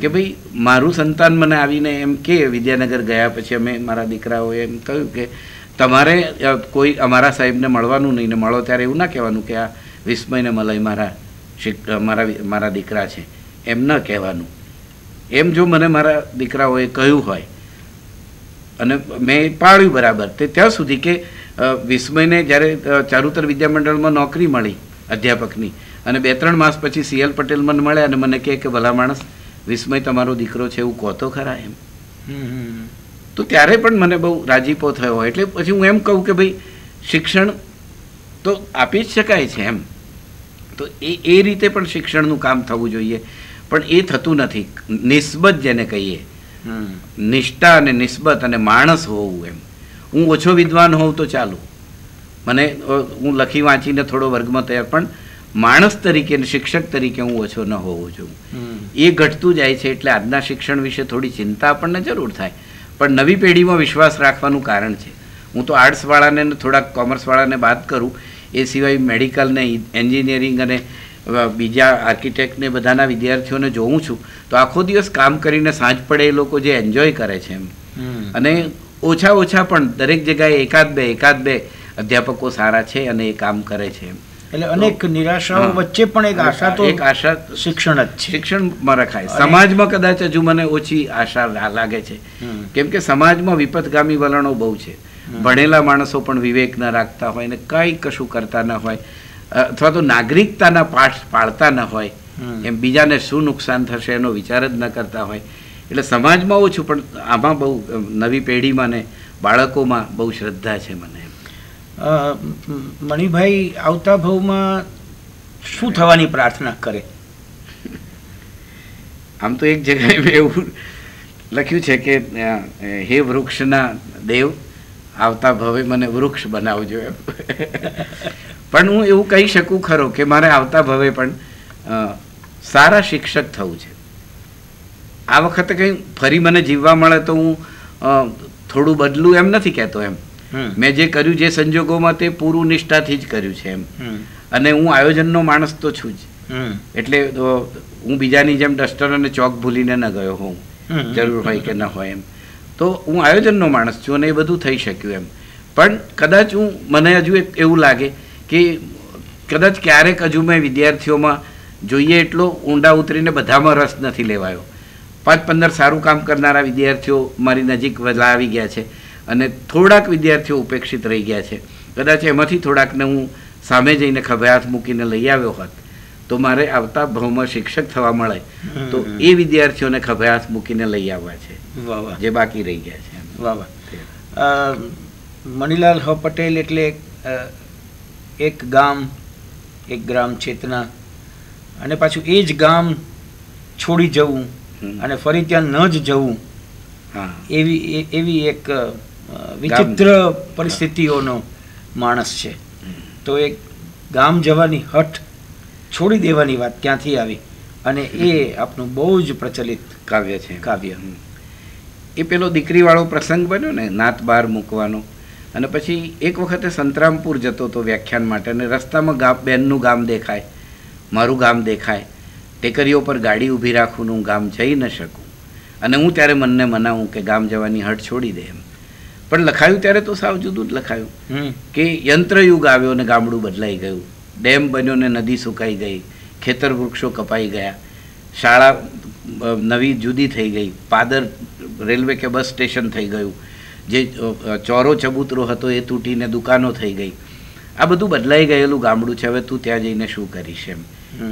કે ભાઈ મારું સંતાન મને આવીને એમ કે વિદ્યાનગર ગયા પછી અમે મારા દીકરાઓએ એમ કહ્યું કે તમારે કોઈ અમારા સાહેબને મળવાનું નહીં ને મળો ત્યારે એવું ના કહેવાનું કે આ વિસ્મયને મલય મારા મારા મારા દીકરા છે એમ ન કહેવાનું એમ જો મને મારા દીકરાઓએ કહ્યું હોય અને મેં પાડ્યું બરાબર તે ત્યાં સુધી કે વિસ્મયને જ્યારે ચારુતર વિદ્યામંડળમાં નોકરી મળી અધ્યાપકની અને બે ત્રણ માસ પછી સીએલ પટેલ મને મળે અને મને કહે કે ભલા માણસ વિસ્મય તમારો દીકરો છે એવું કહોતો ખરા એમ તો ત્યારે પણ મને બહુ રાજીપો થયો એટલે પછી હું એમ કહું કે ભાઈ શિક્ષણ તો આપી જ શકાય છે એમ તો એ એ રીતે પણ શિક્ષણનું કામ થવું જોઈએ પણ એ થતું નથી નિસ્બત જેને કહીએ નિષ્ઠા અને નિસ્બત અને માણસ હોવું એમ હું ઓછો વિદ્વાન હોઉં તો ચાલુ મને હું લખી વાંચીને થોડો વર્ગમાં તૈયાર પણ માણસ તરીકે શિક્ષક તરીકે હું ઓછો ન હોવો છું એ ઘટતું જાય છે એટલે આજના શિક્ષણ વિશે થોડી ચિંતા આપણને જરૂર થાય પણ નવી પેઢીમાં વિશ્વાસ રાખવાનું કારણ છે હું તો આર્ટ્સવાળાને થોડાક કોમર્સવાળાને વાત કરું એ સિવાય મેડિકલને એન્જિનિયરિંગ અને બીજા આર્કિટેક્ટને બધાના વિદ્યાર્થીઓને જોઉં છું તો આખો દિવસ કામ કરીને સાંજ પડે એ લોકો જે એન્જોય કરે છે એમ અને ઓછા ઓછા પણ દરેક જગ્યાએ એકાદ બે એકાદ બે અધ્યાપકો સારા છે અને એ કામ કરે છે એટલે અનેક નિરાશાઓ વચ્ચે પણ એક આશા તો એક આશા શિક્ષણ જ છે શિક્ષણમાં રખાય સમાજમાં કદાચ હજુ મને ઓછી આશા લાગે છે કેમ કે સમાજમાં વિપતગામી વલણો બહુ છે ભણેલા માણસો પણ વિવેક ન રાખતા હોય ને કંઈ કશું કરતા ન હોય અથવા તો નાગરિકતાના પાઠ પાડતા ન હોય એમ બીજાને શું નુકસાન થશે એનો વિચાર જ ન કરતા હોય એટલે સમાજમાં ઓછું પણ આમાં બહુ નવી પેઢીમાં ને બાળકોમાં બહુ શ્રદ્ધા છે મને મણિભાઈ આવતા ભાવમાં શું થવાની પ્રાર્થના કરે આમ તો એક જગ્યાએ મેં એવું લખ્યું છે કે હે વૃક્ષના દેવ આવતા ભવે મને વૃક્ષ બનાવજો એમ પણ હું એવું કહી શકું ખરો કે મારે આવતા ભવે પણ સારા શિક્ષક થવું છે આ વખતે કંઈ ફરી મને જીવવા મળે તો હું થોડું બદલું એમ નથી કહેતો એમ મેં જે કર્યું જે સંજોગોમાં તે પૂરું નિષ્ઠાથી જ કર્યું છે એમ અને હું આયોજનનો માણસ તો છું જ એટલે હું બીજાની જેમ ડસ્ટર અને ચોક ભૂલીને ન ગયો હોઉં જરૂર હોય કે ન હોય એમ તો હું આયોજનનો માણસ છું અને એ બધું થઈ શક્યું એમ પણ કદાચ હું મને હજુ એવું લાગે કે કદાચ ક્યારેક હજુ મેં વિદ્યાર્થીઓમાં જોઈએ એટલો ઊંડા ઉતરીને બધામાં રસ નથી લેવાયો પાંચ પંદર સારું કામ કરનારા વિદ્યાર્થીઓ મારી નજીક આવી ગયા છે અને થોડાક વિદ્યાર્થીઓ ઉપેક્ષિત રહી ગયા છે કદાચ એમાંથી થોડાકને હું સામે જઈને ખભે હાથ મૂકીને લઈ આવ્યો હોત તો મારે આવતા ભાવમાં શિક્ષક થવા મળે તો એ વિદ્યાર્થીઓને ખભે હાથ મૂકીને લઈ આવવા છે જે બાકી રહી ગયા છે વાહ વાહ મણિલાલ હ પટેલ એટલે એક ગામ એક ગ્રામ ચેતના અને પાછું એ જ ગામ છોડી જવું અને ફરી ત્યાં ન જ જવું એવી એવી એક વિચિત્ર પરિસ્થિતિઓનો માણસ છે તો એ ગામ જવાની હઠ છોડી દેવાની વાત ક્યાંથી આવી અને એ આપનું બહુ જ પ્રચલિત કાવ્ય છે કાવ્ય એ પેલો દીકરીવાળો પ્રસંગ બન્યો ને નાત બહાર મૂકવાનો અને પછી એક વખતે સંતરામપુર જતો હતો વ્યાખ્યાન માટે અને રસ્તામાં ગામ બહેનનું ગામ દેખાય મારું ગામ દેખાય ટેકરીઓ પર ગાડી ઊભી રાખું હું ગામ જઈ ન શકું અને હું ત્યારે મનને મનાવું કે ગામ જવાની હટ છોડી દે એમ પણ લખાયું ત્યારે તો સાવ જુદું જ લખાયું કે યંત્રયુગ આવ્યો ને ગામડું બદલાઈ ગયું ડેમ બન્યો ને નદી સુકાઈ ગઈ ખેતર વૃક્ષો કપાઈ ગયા શાળા નવી જુદી થઈ ગઈ પાદર રેલવે કે બસ સ્ટેશન થઈ ગયું જે ચોરો ચબૂતરો હતો એ તૂટીને દુકાનો થઈ ગઈ આ બધું બદલાઈ ગયેલું ગામડું છે હવે તું ત્યાં જઈને શું કરીશ એમ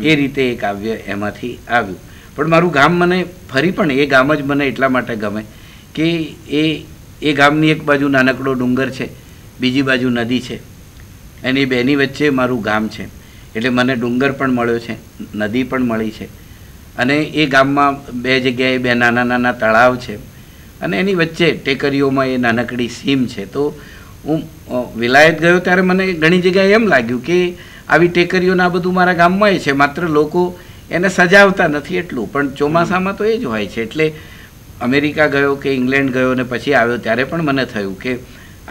એ રીતે એ કાવ્ય એમાંથી આવ્યું પણ મારું ગામ મને ફરી પણ એ ગામ જ મને એટલા માટે ગમે કે એ એ ગામની એક બાજુ નાનકડો ડુંગર છે બીજી બાજુ નદી છે અને એ બેની વચ્ચે મારું ગામ છે એટલે મને ડુંગર પણ મળ્યો છે નદી પણ મળી છે અને એ ગામમાં બે જગ્યાએ બે નાના નાના તળાવ છે અને એની વચ્ચે ટેકરીઓમાં એ નાનકડી સીમ છે તો હું વિલાયત ગયો ત્યારે મને ઘણી જગ્યાએ એમ લાગ્યું કે આવી ટેકરીઓને આ બધું મારા ગામમાં છે માત્ર લોકો એને સજાવતા નથી એટલું પણ ચોમાસામાં તો એ જ હોય છે એટલે અમેરિકા ગયો કે ઇંગ્લેન્ડ ગયો ને પછી આવ્યો ત્યારે પણ મને થયું કે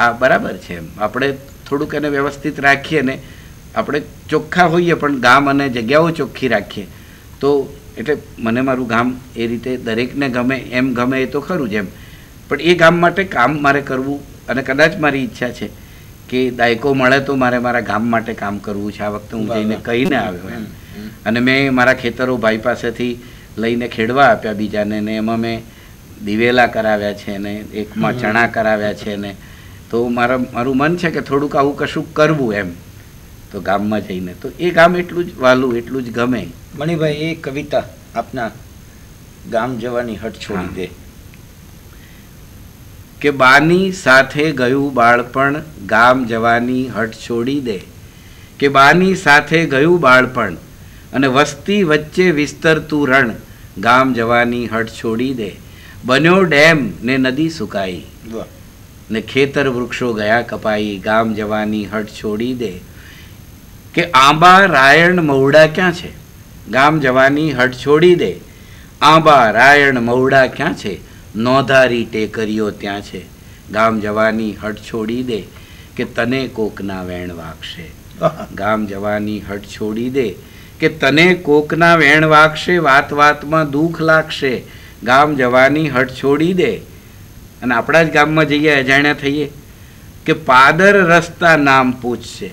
આ બરાબર છે આપણે થોડુંક એને વ્યવસ્થિત રાખીએ ને આપણે ચોખ્ખા હોઈએ પણ ગામ અને જગ્યાઓ ચોખ્ખી રાખીએ તો એટલે મને મારું ગામ એ રીતે દરેકને ગમે એમ ગમે એ તો ખરું જ એમ પણ એ ગામ માટે કામ મારે કરવું અને કદાચ મારી ઈચ્છા છે કે દાયકો મળે તો મારે મારા ગામ માટે કામ કરવું છે આ વખતે હું જઈને કહીને આવ્યો એમ અને મેં મારા ખેતરો ભાઈ પાસેથી લઈને ખેડવા આપ્યા બીજાને ને એમાં મેં દિવેલા કરાવ્યા છે ને એકમાં ચણા કરાવ્યા છે ને તો મારા મારું મન છે કે થોડુંક આવું કશું કરવું એમ તો ગામમાં જઈને તો એ ગામ એટલું જ વાલું એટલું જ ગમે મણિભાઈ એ કવિતા આપના ગામ જવાની હટ છોડી દે કે બાની સાથે ગયું બાળપણ ગામ જવાની હટ છોડી દે કે બાની સાથે ગયું બાળપણ અને વસ્તી વચ્ચે વિસ્તરતું રણ ગામ જવાની હટ છોડી દે બન્યો ડેમ ને નદી સુકાઈ ને ખેતર વૃક્ષો ગયા કપાઈ ગામ જવાની હટ છોડી દે કે આંબા રાયણ મહુડા ક્યાં છે ગામ જવાની હટ છોડી દે આંબા રાયણ મહુડા ક્યાં છે નોંધારી ટેકરીઓ ત્યાં છે ગામ જવાની હટ છોડી દે કે તને કોકના વેણ વાગશે <laughs> ગામ જવાની હટ છોડી દે કે તને કોકના વેણ વાગશે વાત વાતમાં દુઃખ લાગશે ગામ જવાની હટ છોડી દે અને આપણા જ ગામમાં જઈએ અજાણ્યા થઈએ કે પાદર રસ્તા નામ પૂછશે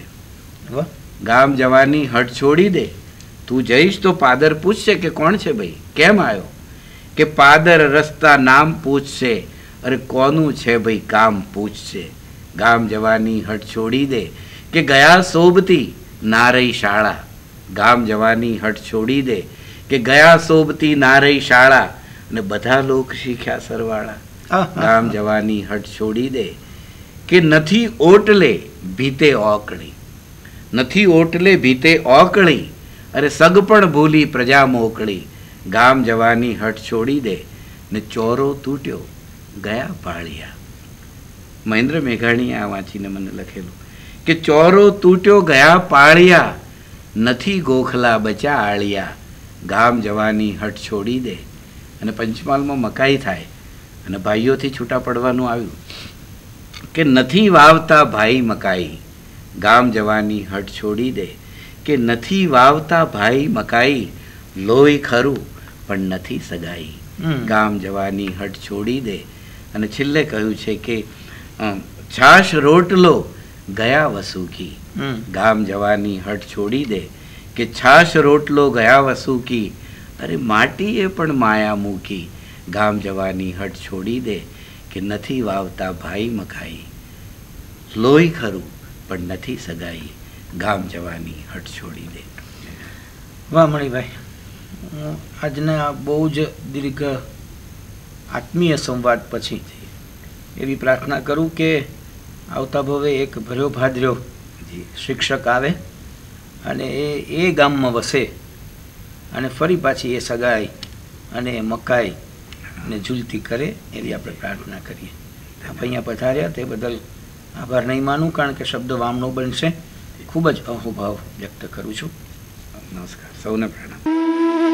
ગામ જવાની હટ છોડી દે તું જઈશ તો પાદર પૂછશે કે કોણ છે ભાઈ કેમ આવ્યો કે પાદર રસ્તા નામ પૂછશે અરે કોનું છે ભાઈ કામ પૂછશે ગામ જવાની હટ છોડી દે કે ગયા સોબતી નારઈ શાળા ગામ જવાની હટ છોડી દે કે ગયા સોબતી નારઈ શાળા અને બધા લોક શીખ્યા સરવાળા ગામ જવાની હટ છોડી દે કે નથી ઓટલે ભીતે ઓકળી નથી ઓટલે ભીતે ઓકળી અરે સગપણ ભૂલી પ્રજા મોકળી ગામ જવાની હટ છોડી દે ને ચોરો તૂટ્યો ગયા પાળિયા મહેન્દ્ર મેઘાણીએ આ વાંચીને મને લખેલું કે ચોરો તૂટ્યો ગયા પાળિયા નથી ગોખલા બચા આળિયા ગામ જવાની હટ છોડી દે અને પંચમહાલમાં મકાઈ થાય અને ભાઈઓથી છૂટા પડવાનું આવ્યું કે નથી વાવતા ભાઈ મકાઈ ગામ જવાની હટ છોડી દે કે નથી વાવતા ભાઈ મકાઈ લોહી ખરું પણ નથી સગાઈ ગામ જવાની હટ છોડી દે અને છેલ્લે કહ્યું છે કે છાશ રોટલો ગયા વસુકી ગામ જવાની હટ છોડી દે કે છાશ રોટલો ગયા વસુકી અરે માટીએ પણ માયા મૂકી ગામ જવાની હટ છોડી દે કે નથી વાવતા ભાઈ મખાઈ લોહી ખરું પણ નથી સગાઈ ગામ જવાની હટ છોડી દે વામણીભાઈ આજના બહુ જ દીર્ઘ આત્મીય સંવાદ પછી એવી પ્રાર્થના કરું કે આવતા ભવે એક ભર્યો ભાદર્યો શિક્ષક આવે અને એ એ ગામમાં વસે અને ફરી પાછી એ સગાઈ અને એ મકાઈ ને ઝૂલતી કરે એવી આપણે પ્રાર્થના કરીએ આપ અહીંયા પધાર્યા તે બદલ આભાર નહીં માનું કારણ કે શબ્દ વામનો બનશે ખૂબ જ અહોભાવ વ્યક્ત કરું છું નમસ્કાર સૌને પ્રણામ